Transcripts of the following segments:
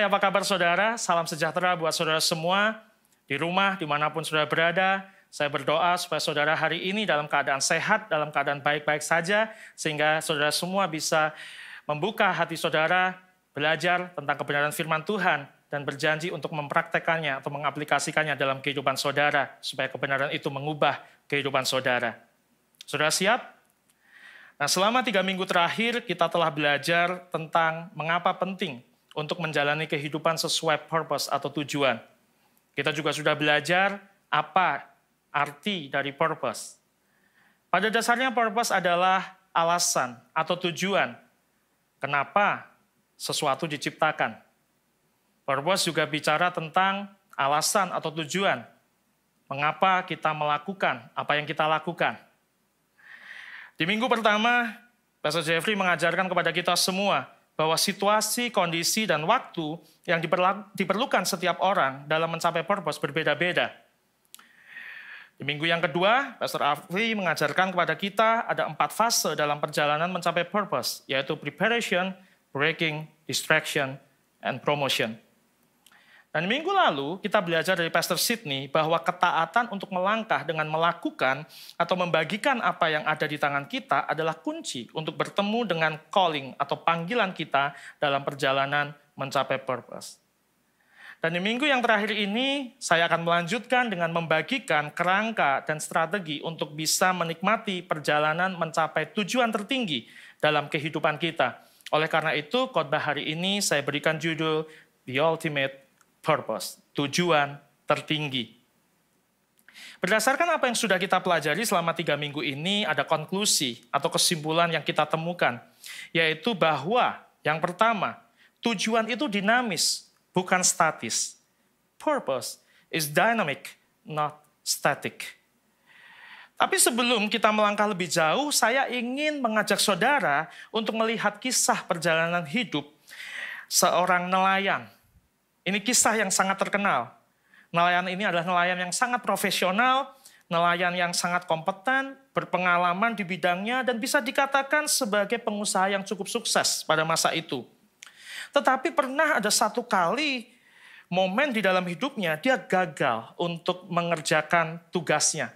Hai, apa kabar saudara? Salam sejahtera buat saudara semua di rumah, dimanapun saudara berada. Saya berdoa supaya saudara hari ini dalam keadaan sehat, dalam keadaan baik-baik saja, sehingga saudara semua bisa membuka hati saudara, belajar tentang kebenaran firman Tuhan, dan berjanji untuk mempraktekannya atau mengaplikasikannya dalam kehidupan saudara, supaya kebenaran itu mengubah kehidupan saudara. Saudara siap? Nah, selama tiga minggu terakhir kita telah belajar tentang mengapa penting untuk menjalani kehidupan sesuai purpose atau tujuan. Kita juga sudah belajar apa arti dari purpose. Pada dasarnya purpose adalah alasan atau tujuan kenapa sesuatu diciptakan. Purpose juga bicara tentang alasan atau tujuan mengapa kita melakukan apa yang kita lakukan. Di minggu pertama, Pastor Jeffrey mengajarkan kepada kita semua bahwa situasi, kondisi, dan waktu yang diperlukan setiap orang dalam mencapai purpose berbeda-beda. Di minggu yang kedua, Pastor Afri mengajarkan kepada kita ada empat fase dalam perjalanan mencapai purpose, yaitu preparation, breaking, distraction, and promotion. Dan minggu lalu kita belajar dari Pastor Sydney bahwa ketaatan untuk melangkah dengan melakukan atau membagikan apa yang ada di tangan kita adalah kunci untuk bertemu dengan calling atau panggilan kita dalam perjalanan mencapai purpose. Dan di minggu yang terakhir ini saya akan melanjutkan dengan membagikan kerangka dan strategi untuk bisa menikmati perjalanan mencapai tujuan tertinggi dalam kehidupan kita. Oleh karena itu, khotbah hari ini saya berikan judul The Ultimate purpose, tujuan tertinggi. Berdasarkan apa yang sudah kita pelajari selama tiga minggu ini, ada konklusi atau kesimpulan yang kita temukan, yaitu bahwa yang pertama, tujuan itu dinamis, bukan statis. Purpose is dynamic, not static. Tapi sebelum kita melangkah lebih jauh, saya ingin mengajak saudara untuk melihat kisah perjalanan hidup seorang nelayan ini kisah yang sangat terkenal. Nelayan ini adalah nelayan yang sangat profesional, nelayan yang sangat kompeten, berpengalaman di bidangnya, dan bisa dikatakan sebagai pengusaha yang cukup sukses pada masa itu. Tetapi pernah ada satu kali momen di dalam hidupnya dia gagal untuk mengerjakan tugasnya.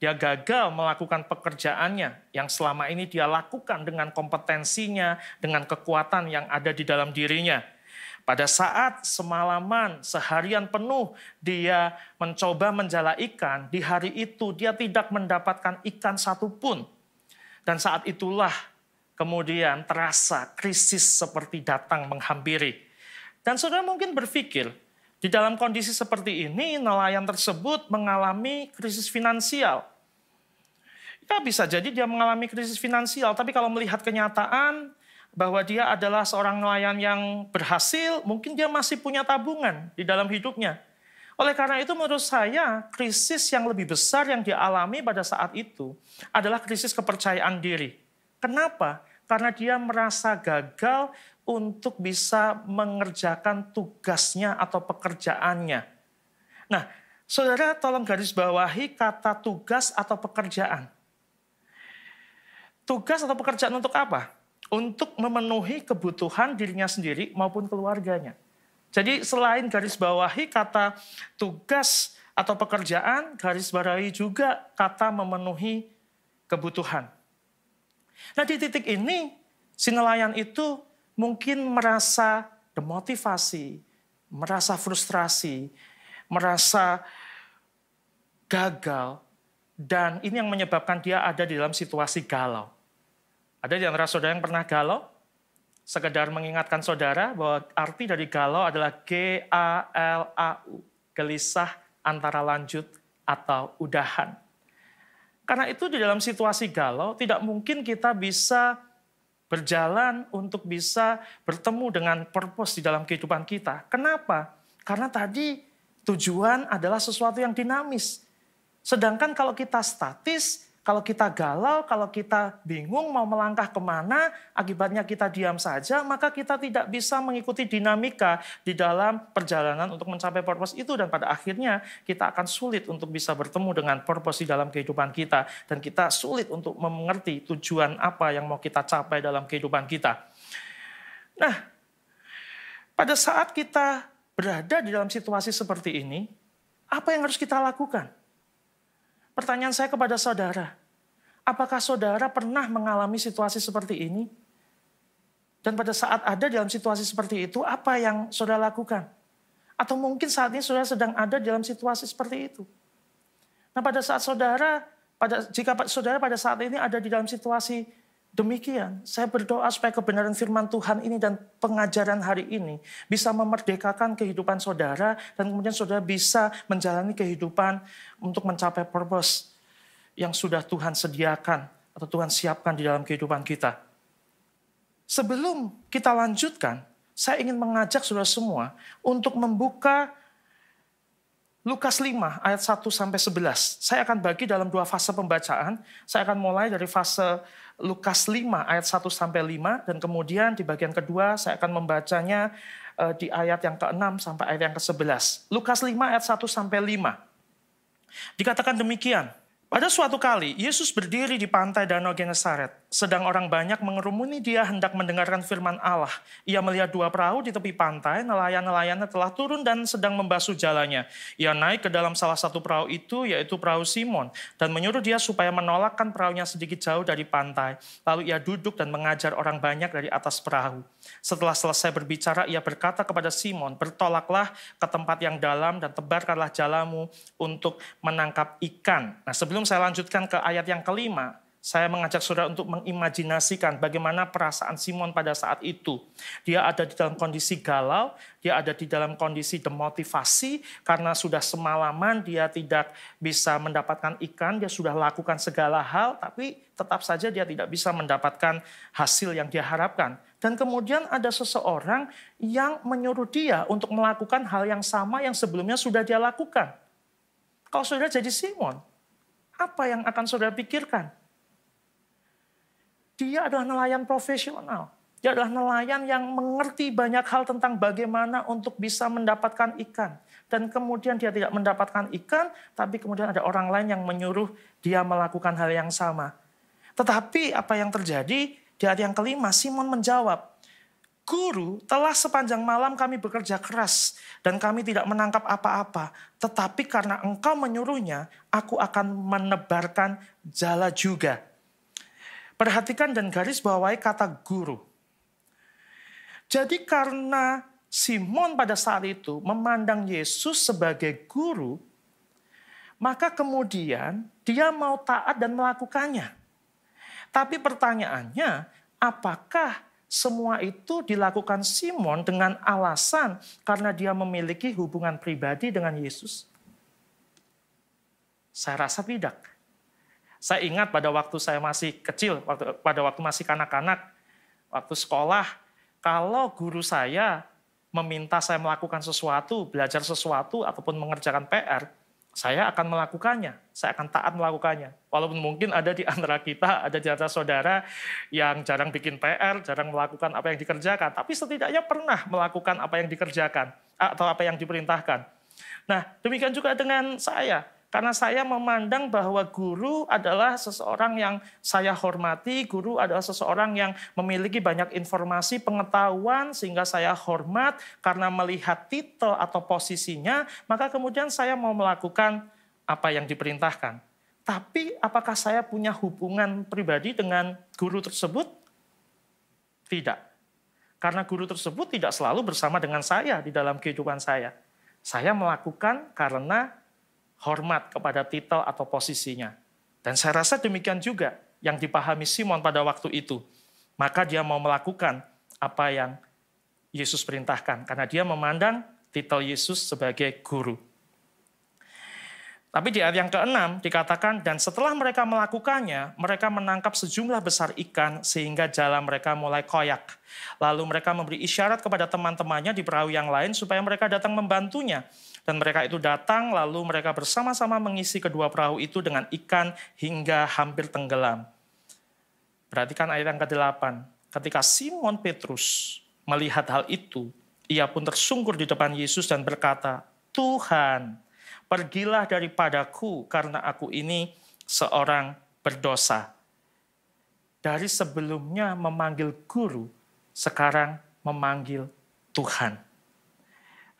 Dia gagal melakukan pekerjaannya yang selama ini dia lakukan dengan kompetensinya, dengan kekuatan yang ada di dalam dirinya. Pada saat semalaman, seharian penuh dia mencoba menjala ikan, di hari itu dia tidak mendapatkan ikan satupun. Dan saat itulah kemudian terasa krisis seperti datang menghampiri. Dan saudara mungkin berpikir, di dalam kondisi seperti ini nelayan tersebut mengalami krisis finansial. Ya bisa jadi dia mengalami krisis finansial, tapi kalau melihat kenyataan, bahwa dia adalah seorang nelayan yang berhasil, mungkin dia masih punya tabungan di dalam hidupnya. Oleh karena itu menurut saya krisis yang lebih besar yang dialami pada saat itu adalah krisis kepercayaan diri. Kenapa? Karena dia merasa gagal untuk bisa mengerjakan tugasnya atau pekerjaannya. Nah, saudara tolong garis bawahi kata tugas atau pekerjaan. Tugas atau pekerjaan untuk apa? untuk memenuhi kebutuhan dirinya sendiri maupun keluarganya. Jadi selain garis bawahi kata tugas atau pekerjaan, garis bawahi juga kata memenuhi kebutuhan. Nah di titik ini si nelayan itu mungkin merasa demotivasi, merasa frustrasi, merasa gagal, dan ini yang menyebabkan dia ada di dalam situasi galau. Ada di antara saudara yang pernah galau? Sekedar mengingatkan saudara bahwa arti dari galau adalah G-A-L-A-U, gelisah antara lanjut atau udahan. Karena itu di dalam situasi galau tidak mungkin kita bisa berjalan untuk bisa bertemu dengan purpose di dalam kehidupan kita. Kenapa? Karena tadi tujuan adalah sesuatu yang dinamis. Sedangkan kalau kita statis, kalau kita galau, kalau kita bingung mau melangkah kemana, akibatnya kita diam saja, maka kita tidak bisa mengikuti dinamika di dalam perjalanan untuk mencapai purpose itu. Dan pada akhirnya kita akan sulit untuk bisa bertemu dengan purpose di dalam kehidupan kita. Dan kita sulit untuk mengerti tujuan apa yang mau kita capai dalam kehidupan kita. Nah, pada saat kita berada di dalam situasi seperti ini, apa yang harus kita lakukan? Pertanyaan saya kepada saudara, apakah saudara pernah mengalami situasi seperti ini? Dan pada saat ada dalam situasi seperti itu, apa yang saudara lakukan? Atau mungkin saat ini saudara sedang ada dalam situasi seperti itu. Nah pada saat saudara, pada, jika saudara pada saat ini ada di dalam situasi Demikian, saya berdoa supaya kebenaran firman Tuhan ini dan pengajaran hari ini bisa memerdekakan kehidupan saudara dan kemudian saudara bisa menjalani kehidupan untuk mencapai purpose yang sudah Tuhan sediakan atau Tuhan siapkan di dalam kehidupan kita. Sebelum kita lanjutkan, saya ingin mengajak saudara semua untuk membuka Lukas 5 ayat 1 sampai 11. Saya akan bagi dalam dua fase pembacaan. Saya akan mulai dari fase Lukas 5 ayat 1 sampai 5 dan kemudian di bagian kedua saya akan membacanya eh, di ayat yang ke-6 sampai ayat yang ke-11. Lukas 5 ayat 1 sampai 5. Dikatakan demikian, pada suatu kali Yesus berdiri di pantai Danau Genesaret sedang orang banyak mengerumuni dia hendak mendengarkan firman Allah. Ia melihat dua perahu di tepi pantai, nelayan-nelayannya telah turun dan sedang membasuh jalannya. Ia naik ke dalam salah satu perahu itu, yaitu perahu Simon, dan menyuruh dia supaya menolakkan perahunya sedikit jauh dari pantai. Lalu ia duduk dan mengajar orang banyak dari atas perahu. Setelah selesai berbicara, ia berkata kepada Simon, bertolaklah ke tempat yang dalam dan tebarkanlah jalamu untuk menangkap ikan. Nah sebelum saya lanjutkan ke ayat yang kelima, saya mengajak saudara untuk mengimajinasikan bagaimana perasaan Simon pada saat itu. Dia ada di dalam kondisi galau, dia ada di dalam kondisi demotivasi karena sudah semalaman dia tidak bisa mendapatkan ikan, dia sudah lakukan segala hal tapi tetap saja dia tidak bisa mendapatkan hasil yang dia harapkan. Dan kemudian ada seseorang yang menyuruh dia untuk melakukan hal yang sama yang sebelumnya sudah dia lakukan. Kalau saudara jadi Simon, apa yang akan saudara pikirkan? Dia adalah nelayan profesional. Dia adalah nelayan yang mengerti banyak hal tentang bagaimana untuk bisa mendapatkan ikan. Dan kemudian dia tidak mendapatkan ikan, tapi kemudian ada orang lain yang menyuruh dia melakukan hal yang sama. Tetapi apa yang terjadi di hari yang kelima, Simon menjawab, Guru, telah sepanjang malam kami bekerja keras dan kami tidak menangkap apa-apa. Tetapi karena engkau menyuruhnya, aku akan menebarkan jala juga. Perhatikan dan garis bawahi kata guru. Jadi karena Simon pada saat itu memandang Yesus sebagai guru, maka kemudian dia mau taat dan melakukannya. Tapi pertanyaannya, apakah semua itu dilakukan Simon dengan alasan karena dia memiliki hubungan pribadi dengan Yesus? Saya rasa tidak. Saya ingat pada waktu saya masih kecil, waktu, pada waktu masih kanak-kanak, waktu sekolah, kalau guru saya meminta saya melakukan sesuatu, belajar sesuatu, ataupun mengerjakan PR, saya akan melakukannya, saya akan taat melakukannya. Walaupun mungkin ada di antara kita, ada di antara saudara yang jarang bikin PR, jarang melakukan apa yang dikerjakan, tapi setidaknya pernah melakukan apa yang dikerjakan atau apa yang diperintahkan. Nah, demikian juga dengan saya. Karena saya memandang bahwa guru adalah seseorang yang saya hormati, guru adalah seseorang yang memiliki banyak informasi, pengetahuan, sehingga saya hormat karena melihat titel atau posisinya, maka kemudian saya mau melakukan apa yang diperintahkan. Tapi apakah saya punya hubungan pribadi dengan guru tersebut? Tidak. Karena guru tersebut tidak selalu bersama dengan saya di dalam kehidupan saya. Saya melakukan karena hormat kepada titel atau posisinya. Dan saya rasa demikian juga yang dipahami Simon pada waktu itu. Maka dia mau melakukan apa yang Yesus perintahkan. Karena dia memandang titel Yesus sebagai guru. Tapi di ayat yang keenam dikatakan, dan setelah mereka melakukannya, mereka menangkap sejumlah besar ikan sehingga jalan mereka mulai koyak. Lalu mereka memberi isyarat kepada teman-temannya di perahu yang lain supaya mereka datang membantunya. Dan mereka itu datang lalu mereka bersama-sama mengisi kedua perahu itu dengan ikan hingga hampir tenggelam. Perhatikan ayat yang ke-8. Ketika Simon Petrus melihat hal itu, ia pun tersungkur di depan Yesus dan berkata, Tuhan, pergilah daripadaku karena aku ini seorang berdosa. Dari sebelumnya memanggil guru, sekarang memanggil Tuhan.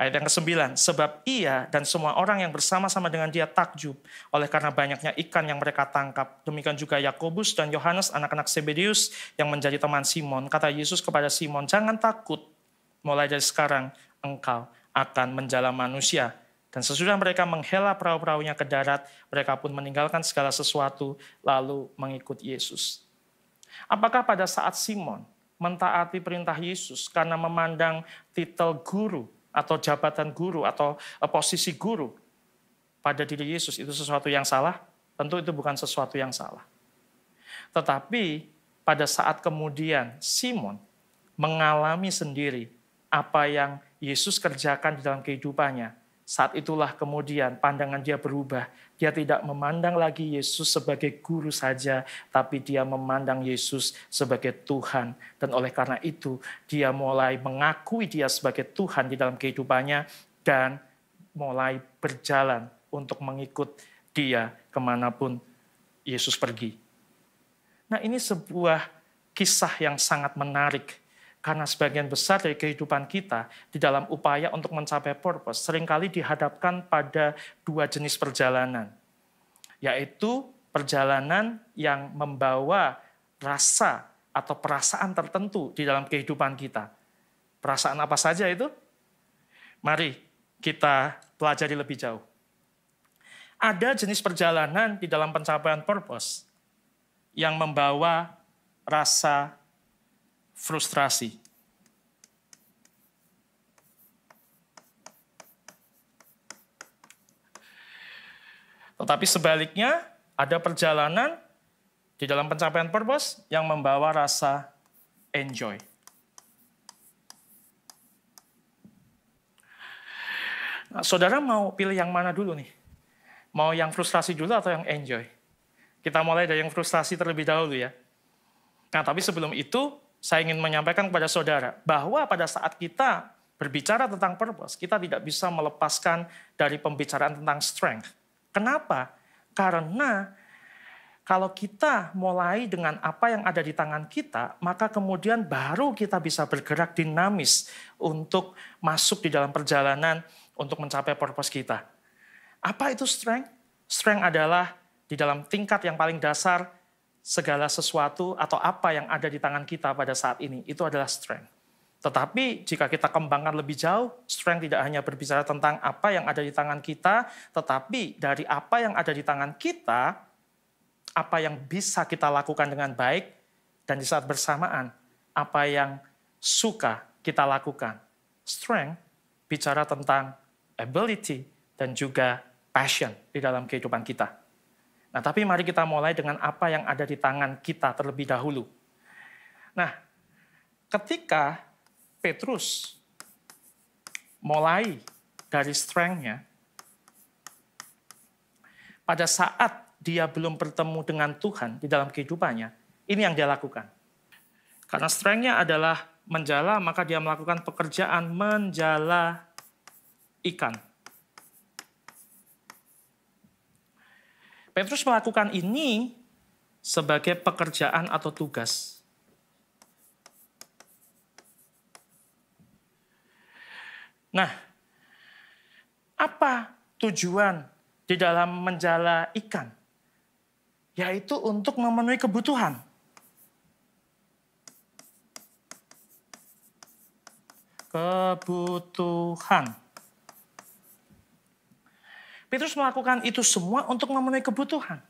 Ayat yang kesembilan, sebab ia dan semua orang yang bersama-sama dengan dia takjub oleh karena banyaknya ikan yang mereka tangkap. Demikian juga Yakobus dan Yohanes anak-anak Sebedius yang menjadi teman Simon. Kata Yesus kepada Simon, jangan takut, mulai dari sekarang engkau akan menjala manusia. Dan sesudah mereka menghela perahu-perahunya ke darat, mereka pun meninggalkan segala sesuatu lalu mengikut Yesus. Apakah pada saat Simon mentaati perintah Yesus karena memandang titel guru atau jabatan guru atau eh, posisi guru pada diri Yesus itu sesuatu yang salah? Tentu itu bukan sesuatu yang salah. Tetapi pada saat kemudian Simon mengalami sendiri apa yang Yesus kerjakan di dalam kehidupannya, saat itulah kemudian pandangan dia berubah. Dia tidak memandang lagi Yesus sebagai guru saja, tapi dia memandang Yesus sebagai Tuhan. Dan oleh karena itu, dia mulai mengakui dia sebagai Tuhan di dalam kehidupannya dan mulai berjalan untuk mengikut dia kemanapun Yesus pergi. Nah ini sebuah kisah yang sangat menarik karena sebagian besar dari kehidupan kita di dalam upaya untuk mencapai purpose seringkali dihadapkan pada dua jenis perjalanan. Yaitu perjalanan yang membawa rasa atau perasaan tertentu di dalam kehidupan kita. Perasaan apa saja itu? Mari kita pelajari lebih jauh. Ada jenis perjalanan di dalam pencapaian purpose yang membawa rasa frustrasi. Tetapi sebaliknya, ada perjalanan di dalam pencapaian purpose yang membawa rasa enjoy. Nah, saudara mau pilih yang mana dulu nih? Mau yang frustrasi dulu atau yang enjoy? Kita mulai dari yang frustrasi terlebih dahulu ya. Nah, tapi sebelum itu, saya ingin menyampaikan kepada saudara bahwa pada saat kita berbicara tentang purpose, kita tidak bisa melepaskan dari pembicaraan tentang strength. Kenapa? Karena kalau kita mulai dengan apa yang ada di tangan kita, maka kemudian baru kita bisa bergerak dinamis untuk masuk di dalam perjalanan untuk mencapai purpose kita. Apa itu strength? Strength adalah di dalam tingkat yang paling dasar segala sesuatu atau apa yang ada di tangan kita pada saat ini itu adalah strength. Tetapi jika kita kembangkan lebih jauh, strength tidak hanya berbicara tentang apa yang ada di tangan kita, tetapi dari apa yang ada di tangan kita, apa yang bisa kita lakukan dengan baik, dan di saat bersamaan, apa yang suka kita lakukan. Strength bicara tentang ability dan juga passion di dalam kehidupan kita. Nah, tapi mari kita mulai dengan apa yang ada di tangan kita terlebih dahulu. Nah, ketika Petrus mulai dari strength-nya, pada saat dia belum bertemu dengan Tuhan di dalam kehidupannya, ini yang dia lakukan. Karena strength-nya adalah menjala, maka dia melakukan pekerjaan menjala ikan. Petrus melakukan ini sebagai pekerjaan atau tugas. Nah, apa tujuan di dalam menjala ikan? Yaitu untuk memenuhi kebutuhan. Kebutuhan. Petrus melakukan itu semua untuk memenuhi kebutuhan.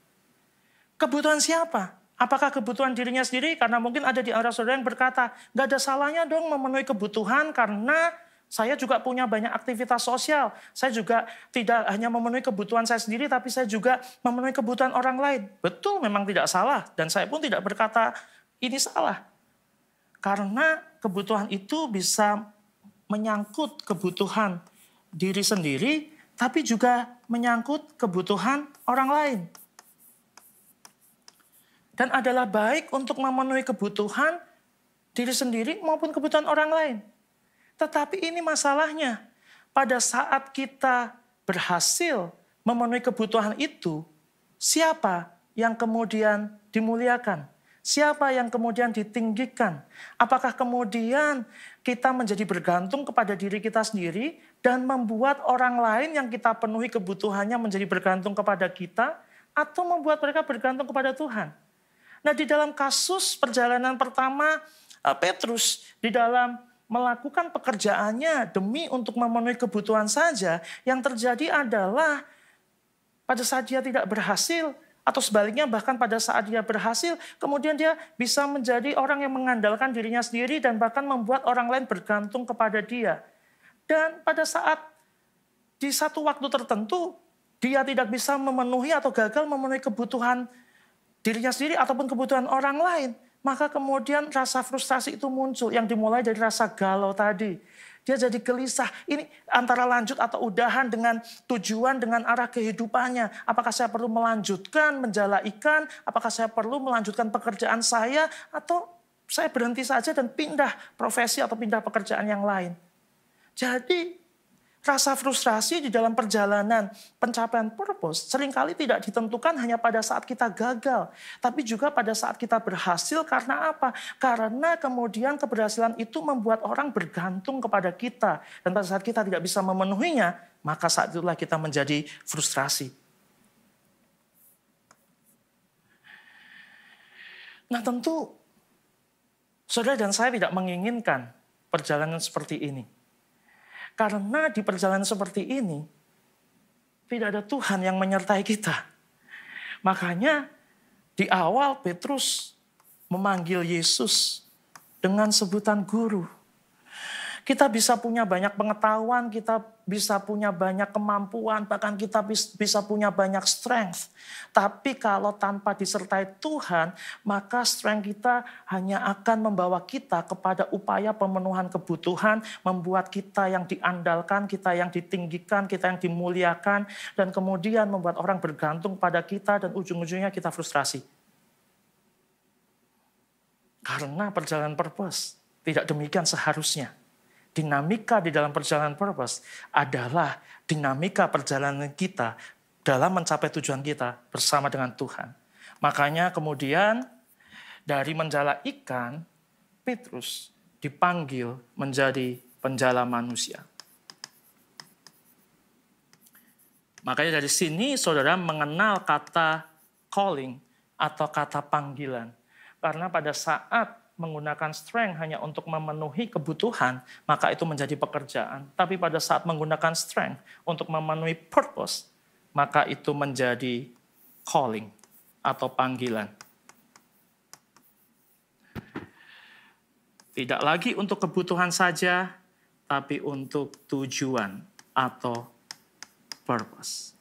Kebutuhan siapa? Apakah kebutuhan dirinya sendiri? Karena mungkin ada di antara saudara yang berkata, gak ada salahnya dong memenuhi kebutuhan karena saya juga punya banyak aktivitas sosial. Saya juga tidak hanya memenuhi kebutuhan saya sendiri, tapi saya juga memenuhi kebutuhan orang lain. Betul, memang tidak salah. Dan saya pun tidak berkata ini salah. Karena kebutuhan itu bisa menyangkut kebutuhan diri sendiri tapi juga menyangkut kebutuhan orang lain. Dan adalah baik untuk memenuhi kebutuhan diri sendiri maupun kebutuhan orang lain. Tetapi ini masalahnya, pada saat kita berhasil memenuhi kebutuhan itu, siapa yang kemudian dimuliakan? Siapa yang kemudian ditinggikan? Apakah kemudian kita menjadi bergantung kepada diri kita sendiri dan membuat orang lain yang kita penuhi kebutuhannya menjadi bergantung kepada kita atau membuat mereka bergantung kepada Tuhan. Nah, di dalam kasus perjalanan pertama eh, Petrus di dalam melakukan pekerjaannya demi untuk memenuhi kebutuhan saja, yang terjadi adalah pada saat dia tidak berhasil, atau sebaliknya bahkan pada saat dia berhasil, kemudian dia bisa menjadi orang yang mengandalkan dirinya sendiri dan bahkan membuat orang lain bergantung kepada dia. Dan pada saat di satu waktu tertentu, dia tidak bisa memenuhi atau gagal memenuhi kebutuhan dirinya sendiri ataupun kebutuhan orang lain. Maka kemudian rasa frustrasi itu muncul yang dimulai dari rasa galau tadi dia jadi gelisah. Ini antara lanjut atau udahan dengan tujuan, dengan arah kehidupannya. Apakah saya perlu melanjutkan menjala ikan? Apakah saya perlu melanjutkan pekerjaan saya? Atau saya berhenti saja dan pindah profesi atau pindah pekerjaan yang lain? Jadi Rasa frustrasi di dalam perjalanan pencapaian purpose seringkali tidak ditentukan hanya pada saat kita gagal, tapi juga pada saat kita berhasil karena apa? Karena kemudian keberhasilan itu membuat orang bergantung kepada kita. Dan pada saat kita tidak bisa memenuhinya, maka saat itulah kita menjadi frustrasi. Nah tentu saudara dan saya tidak menginginkan perjalanan seperti ini. Karena di perjalanan seperti ini, tidak ada Tuhan yang menyertai kita. Makanya di awal Petrus memanggil Yesus dengan sebutan guru. Kita bisa punya banyak pengetahuan, kita bisa punya banyak kemampuan, bahkan kita bisa punya banyak strength. Tapi kalau tanpa disertai Tuhan, maka strength kita hanya akan membawa kita kepada upaya pemenuhan kebutuhan, membuat kita yang diandalkan, kita yang ditinggikan, kita yang dimuliakan, dan kemudian membuat orang bergantung pada kita dan ujung-ujungnya kita frustrasi. Karena perjalanan purpose tidak demikian seharusnya dinamika di dalam perjalanan purpose adalah dinamika perjalanan kita dalam mencapai tujuan kita bersama dengan Tuhan. Makanya kemudian dari menjala ikan, Petrus dipanggil menjadi penjala manusia. Makanya dari sini saudara mengenal kata calling atau kata panggilan. Karena pada saat menggunakan strength hanya untuk memenuhi kebutuhan, maka itu menjadi pekerjaan. Tapi pada saat menggunakan strength untuk memenuhi purpose, maka itu menjadi calling atau panggilan. Tidak lagi untuk kebutuhan saja, tapi untuk tujuan atau purpose.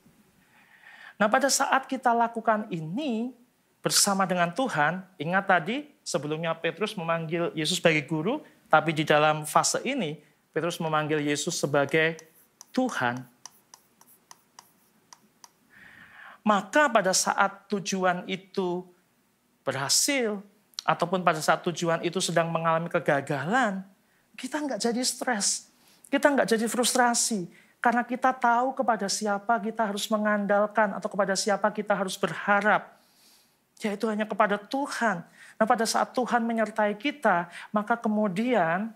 Nah, pada saat kita lakukan ini bersama dengan Tuhan, ingat tadi sebelumnya Petrus memanggil Yesus sebagai guru, tapi di dalam fase ini Petrus memanggil Yesus sebagai Tuhan. Maka pada saat tujuan itu berhasil, ataupun pada saat tujuan itu sedang mengalami kegagalan, kita nggak jadi stres, kita nggak jadi frustrasi, karena kita tahu kepada siapa kita harus mengandalkan atau kepada siapa kita harus berharap, yaitu hanya kepada Tuhan. Nah pada saat Tuhan menyertai kita, maka kemudian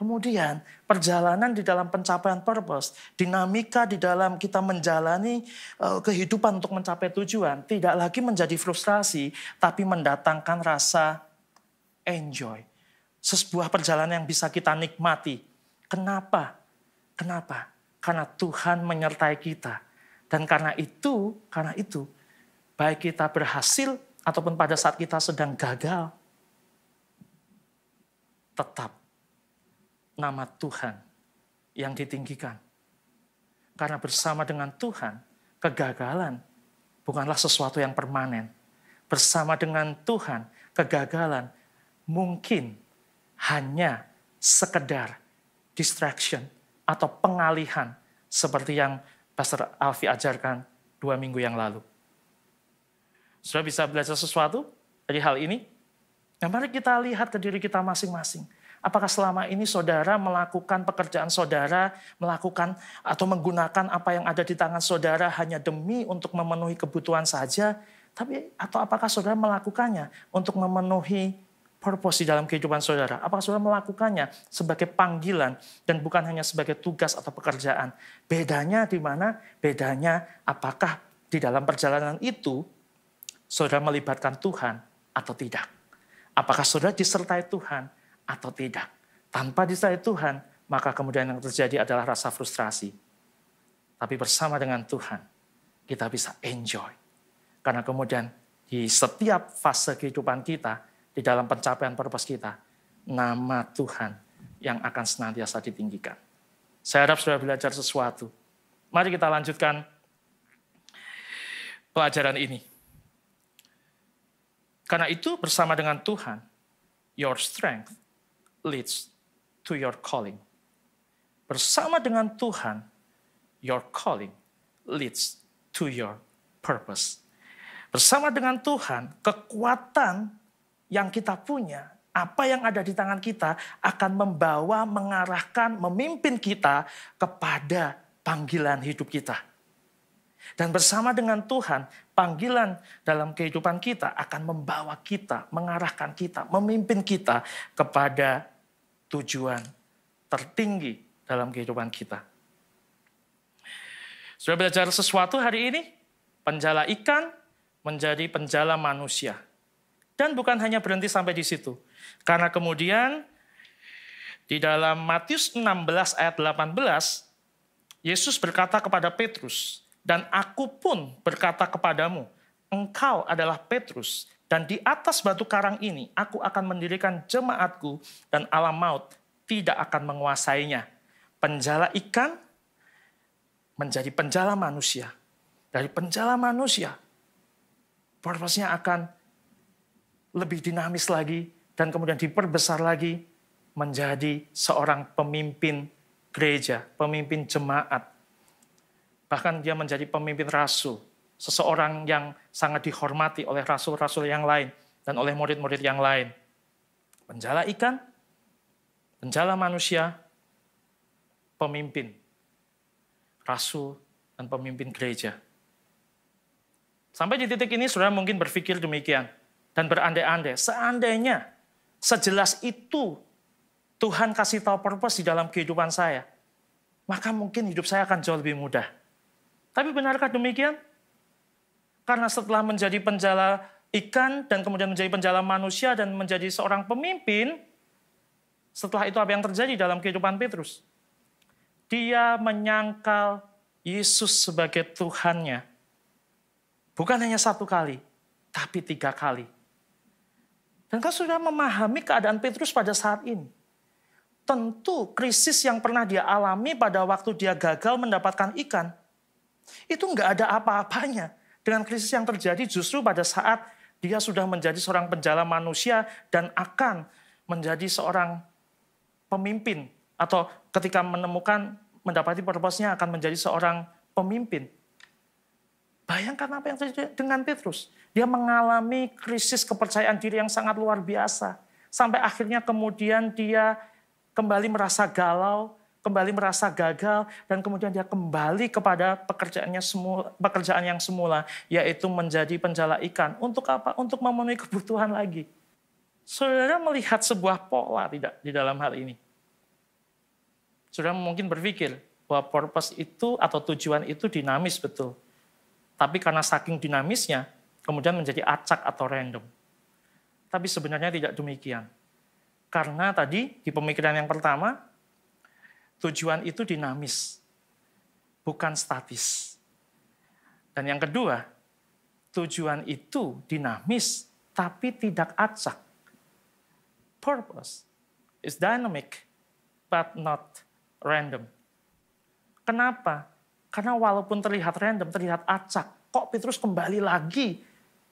Kemudian perjalanan di dalam pencapaian purpose, dinamika di dalam kita menjalani uh, kehidupan untuk mencapai tujuan, tidak lagi menjadi frustrasi, tapi mendatangkan rasa enjoy. Sebuah perjalanan yang bisa kita nikmati. Kenapa? Kenapa? Karena Tuhan menyertai kita. Dan karena itu, karena itu, baik kita berhasil ataupun pada saat kita sedang gagal, tetap nama Tuhan yang ditinggikan. Karena bersama dengan Tuhan, kegagalan bukanlah sesuatu yang permanen. Bersama dengan Tuhan, kegagalan mungkin hanya sekedar distraction atau pengalihan seperti yang Pastor Alfi ajarkan dua minggu yang lalu. Sudah bisa belajar sesuatu dari hal ini? Nah, mari kita lihat ke diri kita masing-masing. Apakah selama ini saudara melakukan pekerjaan saudara, melakukan atau menggunakan apa yang ada di tangan saudara hanya demi untuk memenuhi kebutuhan saja, tapi atau apakah saudara melakukannya untuk memenuhi purpose di dalam kehidupan saudara? Apakah saudara melakukannya sebagai panggilan dan bukan hanya sebagai tugas atau pekerjaan? Bedanya di mana? Bedanya apakah di dalam perjalanan itu saudara melibatkan Tuhan atau tidak. Apakah saudara disertai Tuhan atau tidak. Tanpa disertai Tuhan, maka kemudian yang terjadi adalah rasa frustrasi. Tapi bersama dengan Tuhan, kita bisa enjoy. Karena kemudian di setiap fase kehidupan kita, di dalam pencapaian purpose kita, nama Tuhan yang akan senantiasa ditinggikan. Saya harap sudah belajar sesuatu. Mari kita lanjutkan pelajaran ini. Karena itu bersama dengan Tuhan, your strength leads to your calling. Bersama dengan Tuhan, your calling leads to your purpose. Bersama dengan Tuhan, kekuatan yang kita punya, apa yang ada di tangan kita akan membawa, mengarahkan, memimpin kita kepada panggilan hidup kita. Dan bersama dengan Tuhan, panggilan dalam kehidupan kita akan membawa kita, mengarahkan kita, memimpin kita kepada tujuan tertinggi dalam kehidupan kita. Sudah belajar sesuatu hari ini? Penjala ikan menjadi penjala manusia. Dan bukan hanya berhenti sampai di situ. Karena kemudian di dalam Matius 16 ayat 18, Yesus berkata kepada Petrus, dan aku pun berkata kepadamu, engkau adalah Petrus, dan di atas batu karang ini aku akan mendirikan jemaatku dan alam maut tidak akan menguasainya. Penjala ikan menjadi penjala manusia. Dari penjala manusia, purpose-nya akan lebih dinamis lagi dan kemudian diperbesar lagi menjadi seorang pemimpin gereja, pemimpin jemaat, Bahkan dia menjadi pemimpin rasul, seseorang yang sangat dihormati oleh rasul-rasul yang lain dan oleh murid-murid yang lain. Penjala ikan, penjala manusia, pemimpin, rasul, dan pemimpin gereja. Sampai di titik ini saudara mungkin berpikir demikian dan berandai-andai. Seandainya sejelas itu Tuhan kasih tahu purpose di dalam kehidupan saya, maka mungkin hidup saya akan jauh lebih mudah. Tapi benarkah demikian? Karena setelah menjadi penjala ikan dan kemudian menjadi penjala manusia dan menjadi seorang pemimpin, setelah itu apa yang terjadi dalam kehidupan Petrus? Dia menyangkal Yesus sebagai Tuhannya. Bukan hanya satu kali, tapi tiga kali. Dan kau sudah memahami keadaan Petrus pada saat ini. Tentu krisis yang pernah dia alami pada waktu dia gagal mendapatkan ikan, itu nggak ada apa-apanya dengan krisis yang terjadi justru pada saat dia sudah menjadi seorang penjala manusia dan akan menjadi seorang pemimpin atau ketika menemukan mendapati purpose-nya akan menjadi seorang pemimpin. Bayangkan apa yang terjadi dengan Petrus. Dia mengalami krisis kepercayaan diri yang sangat luar biasa. Sampai akhirnya kemudian dia kembali merasa galau, kembali merasa gagal dan kemudian dia kembali kepada pekerjaannya semula, pekerjaan yang semula yaitu menjadi penjala ikan. Untuk apa? Untuk memenuhi kebutuhan lagi. Saudara melihat sebuah pola tidak di dalam hal ini. Saudara mungkin berpikir bahwa purpose itu atau tujuan itu dinamis betul. Tapi karena saking dinamisnya kemudian menjadi acak atau random. Tapi sebenarnya tidak demikian. Karena tadi di pemikiran yang pertama Tujuan itu dinamis, bukan statis. Dan yang kedua, tujuan itu dinamis tapi tidak acak. Purpose is dynamic but not random. Kenapa? Karena walaupun terlihat random, terlihat acak, kok Petrus kembali lagi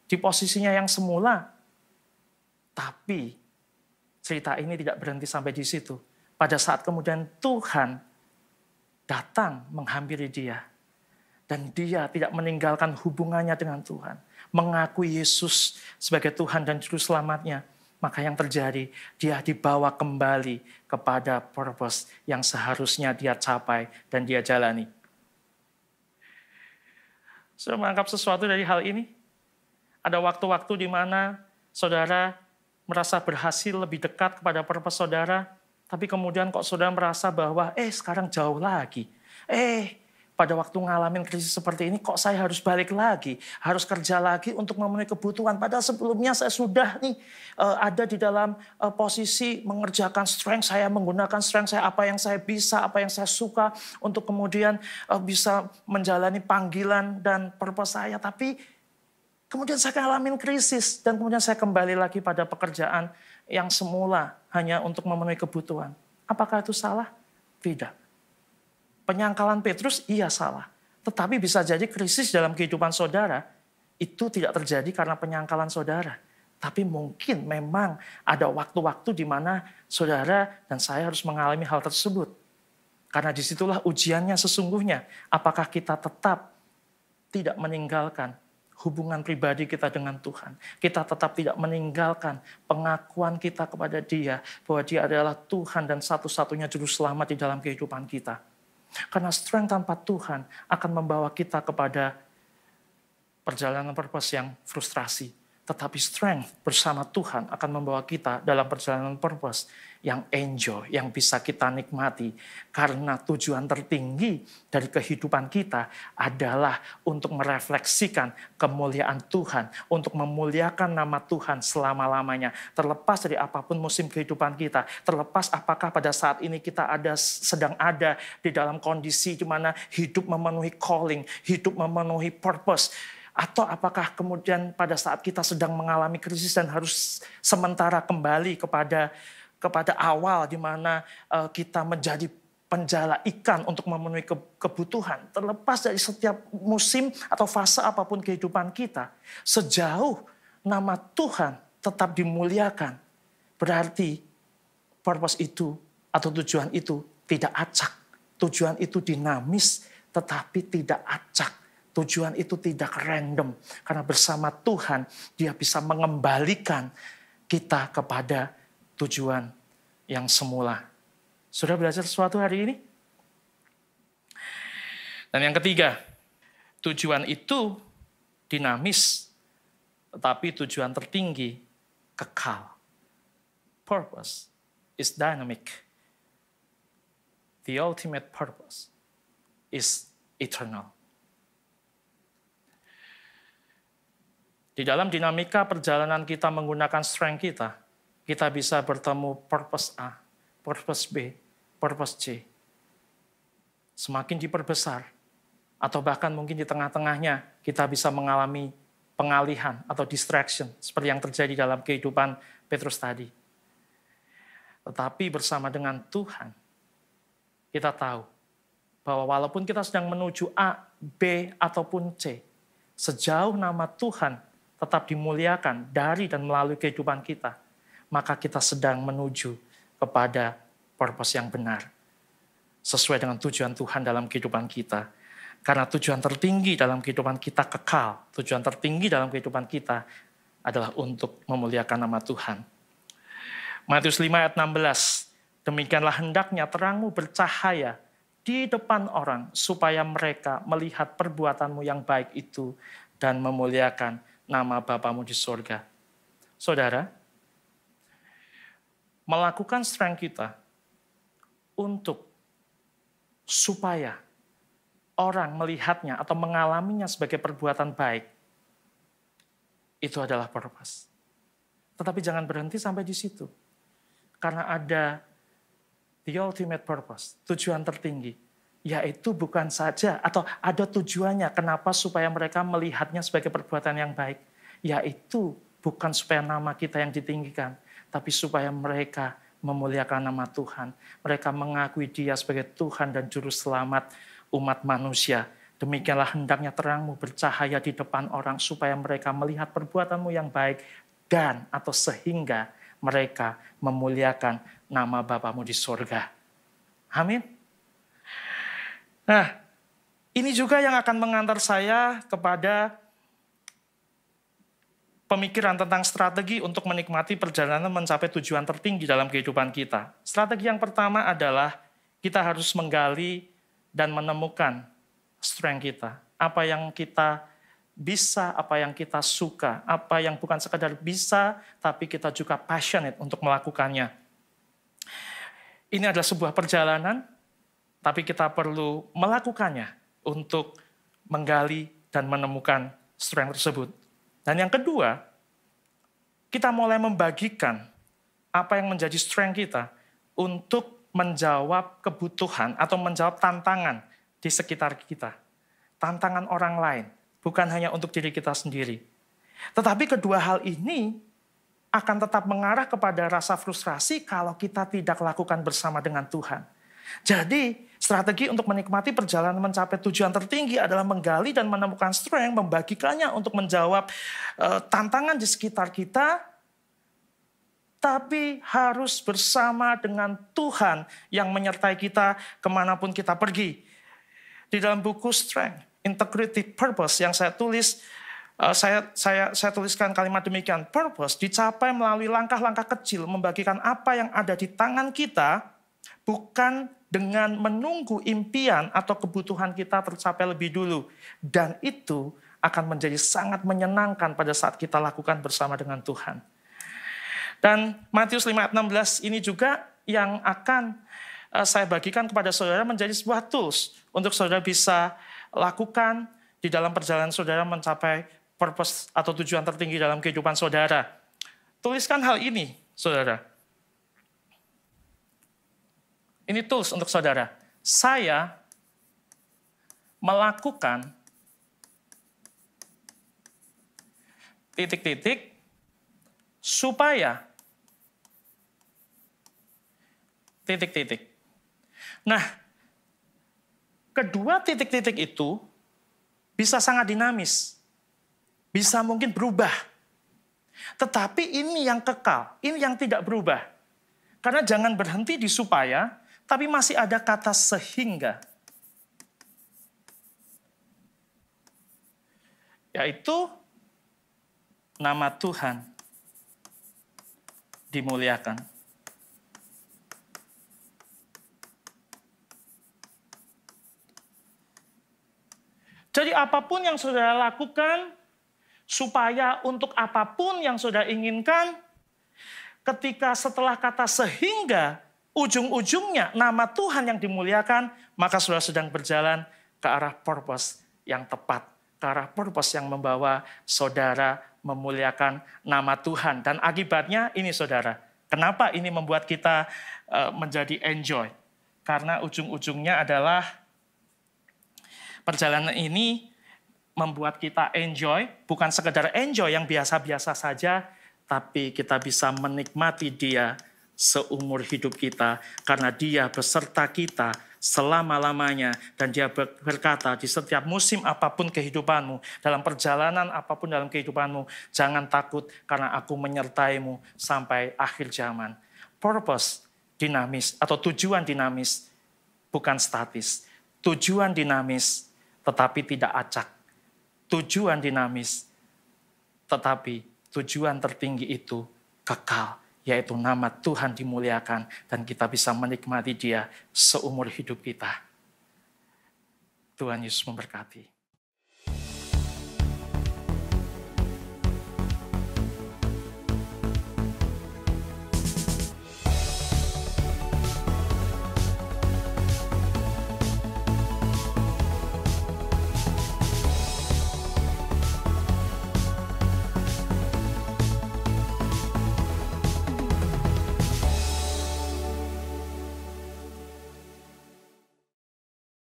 di posisinya yang semula. Tapi cerita ini tidak berhenti sampai di situ pada saat kemudian Tuhan datang menghampiri dia. Dan dia tidak meninggalkan hubungannya dengan Tuhan. Mengakui Yesus sebagai Tuhan dan Juru Selamatnya. Maka yang terjadi, dia dibawa kembali kepada purpose yang seharusnya dia capai dan dia jalani. Saya so, menangkap sesuatu dari hal ini? Ada waktu-waktu di mana saudara merasa berhasil lebih dekat kepada purpose saudara, tapi kemudian kok saudara merasa bahwa, eh sekarang jauh lagi. Eh, pada waktu ngalamin krisis seperti ini kok saya harus balik lagi. Harus kerja lagi untuk memenuhi kebutuhan. Padahal sebelumnya saya sudah nih eh, ada di dalam eh, posisi mengerjakan strength saya. Menggunakan strength saya, apa yang saya bisa, apa yang saya suka. Untuk kemudian eh, bisa menjalani panggilan dan purpose saya. Tapi kemudian saya ngalamin krisis. Dan kemudian saya kembali lagi pada pekerjaan yang semula hanya untuk memenuhi kebutuhan. Apakah itu salah? Tidak. Penyangkalan Petrus iya salah. Tetapi bisa jadi krisis dalam kehidupan saudara itu tidak terjadi karena penyangkalan saudara. Tapi mungkin memang ada waktu-waktu di mana saudara dan saya harus mengalami hal tersebut. Karena disitulah ujiannya sesungguhnya. Apakah kita tetap tidak meninggalkan hubungan pribadi kita dengan Tuhan. Kita tetap tidak meninggalkan pengakuan kita kepada Dia bahwa Dia adalah Tuhan dan satu-satunya juru selamat di dalam kehidupan kita. Karena strength tanpa Tuhan akan membawa kita kepada perjalanan purpose yang frustrasi, tetapi strength bersama Tuhan akan membawa kita dalam perjalanan purpose yang enjoy, yang bisa kita nikmati. Karena tujuan tertinggi dari kehidupan kita adalah untuk merefleksikan kemuliaan Tuhan, untuk memuliakan nama Tuhan selama-lamanya. Terlepas dari apapun musim kehidupan kita, terlepas apakah pada saat ini kita ada sedang ada di dalam kondisi di mana hidup memenuhi calling, hidup memenuhi purpose, atau apakah kemudian pada saat kita sedang mengalami krisis dan harus sementara kembali kepada kepada awal di mana eh, kita menjadi penjala ikan untuk memenuhi kebutuhan, terlepas dari setiap musim atau fase apapun kehidupan kita, sejauh nama Tuhan tetap dimuliakan, berarti purpose itu atau tujuan itu tidak acak. Tujuan itu dinamis tetapi tidak acak. Tujuan itu tidak random. Karena bersama Tuhan dia bisa mengembalikan kita kepada tujuan yang semula. Sudah belajar sesuatu hari ini? Dan yang ketiga, tujuan itu dinamis, tetapi tujuan tertinggi kekal. Purpose is dynamic. The ultimate purpose is eternal. Di dalam dinamika perjalanan kita menggunakan strength kita, kita bisa bertemu purpose A, purpose B, purpose C. Semakin diperbesar, atau bahkan mungkin di tengah-tengahnya kita bisa mengalami pengalihan atau distraction seperti yang terjadi dalam kehidupan Petrus tadi. Tetapi bersama dengan Tuhan, kita tahu bahwa walaupun kita sedang menuju A, B, ataupun C, sejauh nama Tuhan tetap dimuliakan dari dan melalui kehidupan kita, maka kita sedang menuju kepada purpose yang benar. Sesuai dengan tujuan Tuhan dalam kehidupan kita. Karena tujuan tertinggi dalam kehidupan kita kekal. Tujuan tertinggi dalam kehidupan kita adalah untuk memuliakan nama Tuhan. Matius 5 ayat 16, demikianlah hendaknya terangmu bercahaya di depan orang supaya mereka melihat perbuatanmu yang baik itu dan memuliakan nama Bapamu di sorga. Saudara, melakukan serang kita untuk supaya orang melihatnya atau mengalaminya sebagai perbuatan baik. Itu adalah purpose. Tetapi jangan berhenti sampai di situ. Karena ada the ultimate purpose, tujuan tertinggi yaitu bukan saja atau ada tujuannya kenapa supaya mereka melihatnya sebagai perbuatan yang baik, yaitu bukan supaya nama kita yang ditinggikan, tapi supaya mereka memuliakan nama Tuhan. Mereka mengakui Dia sebagai Tuhan dan juru selamat umat manusia. Demikianlah hendaknya terangmu bercahaya di depan orang supaya mereka melihat perbuatanmu yang baik dan atau sehingga mereka memuliakan nama Bapamu di surga. Amin. Nah, ini juga yang akan mengantar saya kepada pemikiran tentang strategi untuk menikmati perjalanan mencapai tujuan tertinggi dalam kehidupan kita. Strategi yang pertama adalah kita harus menggali dan menemukan strength kita. Apa yang kita bisa, apa yang kita suka, apa yang bukan sekadar bisa, tapi kita juga passionate untuk melakukannya. Ini adalah sebuah perjalanan tapi kita perlu melakukannya untuk menggali dan menemukan strength tersebut. Dan yang kedua, kita mulai membagikan apa yang menjadi strength kita untuk menjawab kebutuhan atau menjawab tantangan di sekitar kita. Tantangan orang lain, bukan hanya untuk diri kita sendiri. Tetapi kedua hal ini akan tetap mengarah kepada rasa frustrasi kalau kita tidak lakukan bersama dengan Tuhan. Jadi Strategi untuk menikmati perjalanan mencapai tujuan tertinggi adalah menggali dan menemukan strength, membagikannya untuk menjawab uh, tantangan di sekitar kita, tapi harus bersama dengan Tuhan yang menyertai kita kemanapun kita pergi. Di dalam buku Strength, Integrity Purpose yang saya tulis, eh, saya, saya, saya tuliskan kalimat demikian, purpose dicapai melalui langkah-langkah kecil, membagikan apa yang ada di tangan kita, bukan dengan menunggu impian atau kebutuhan kita tercapai lebih dulu. Dan itu akan menjadi sangat menyenangkan pada saat kita lakukan bersama dengan Tuhan. Dan Matius 5:16 ini juga yang akan eh, saya bagikan kepada saudara menjadi sebuah tools untuk saudara bisa lakukan di dalam perjalanan saudara mencapai purpose atau tujuan tertinggi dalam kehidupan saudara. Tuliskan hal ini, saudara. Ini tools untuk saudara. Saya melakukan titik-titik supaya titik-titik. Nah, kedua titik-titik itu bisa sangat dinamis, bisa mungkin berubah. Tetapi ini yang kekal, ini yang tidak berubah. Karena jangan berhenti di supaya, tapi masih ada kata sehingga. Yaitu nama Tuhan dimuliakan. Jadi apapun yang saudara lakukan, supaya untuk apapun yang saudara inginkan, ketika setelah kata sehingga ujung-ujungnya nama Tuhan yang dimuliakan, maka sudah sedang berjalan ke arah purpose yang tepat, ke arah purpose yang membawa saudara memuliakan nama Tuhan. Dan akibatnya ini saudara, kenapa ini membuat kita e, menjadi enjoy? Karena ujung-ujungnya adalah perjalanan ini membuat kita enjoy, bukan sekedar enjoy yang biasa-biasa saja, tapi kita bisa menikmati dia seumur hidup kita karena dia beserta kita selama-lamanya dan dia berkata di setiap musim apapun kehidupanmu dalam perjalanan apapun dalam kehidupanmu jangan takut karena aku menyertaimu sampai akhir zaman purpose dinamis atau tujuan dinamis bukan statis tujuan dinamis tetapi tidak acak tujuan dinamis tetapi tujuan tertinggi itu kekal yaitu nama Tuhan dimuliakan dan kita bisa menikmati dia seumur hidup kita. Tuhan Yesus memberkati.